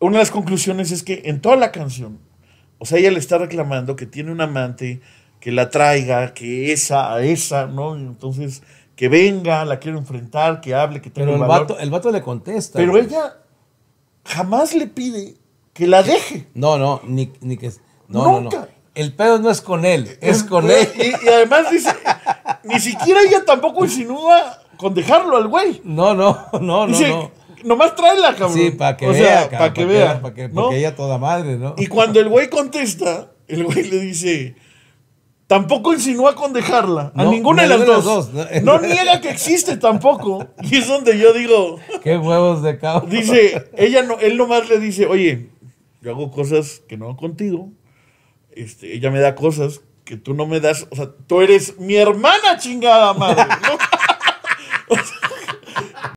una de las conclusiones es que en toda la canción, o sea, ella le está reclamando que tiene un amante que la traiga, que esa, a esa, ¿no? Entonces, que venga, la quiero enfrentar, que hable, que tenga Pero el Vato, el vato le contesta. Pero ella jamás le pide que la deje. No, no, ni, ni que... No, no, no. El pedo no es con él, es con él. Y, además dice, ni siquiera ella tampoco insinúa con dejarlo al güey. No, no, no, no, no nomás tráela, cabrón. Sí, para que vea, para que, vea. Porque ella toda madre, ¿no? Y cuando el güey contesta, el güey le dice... Tampoco insinúa con dejarla. A ninguna de las, dos. No niega que existe tampoco. Y es donde yo digo. Qué huevos de cabrón. Dice, ella no, él nomás le dice, oye, yo hago cosas que no contigo. Este, ella me da cosas que tú no me das. O sea, tú eres mi hermana, chingada madre.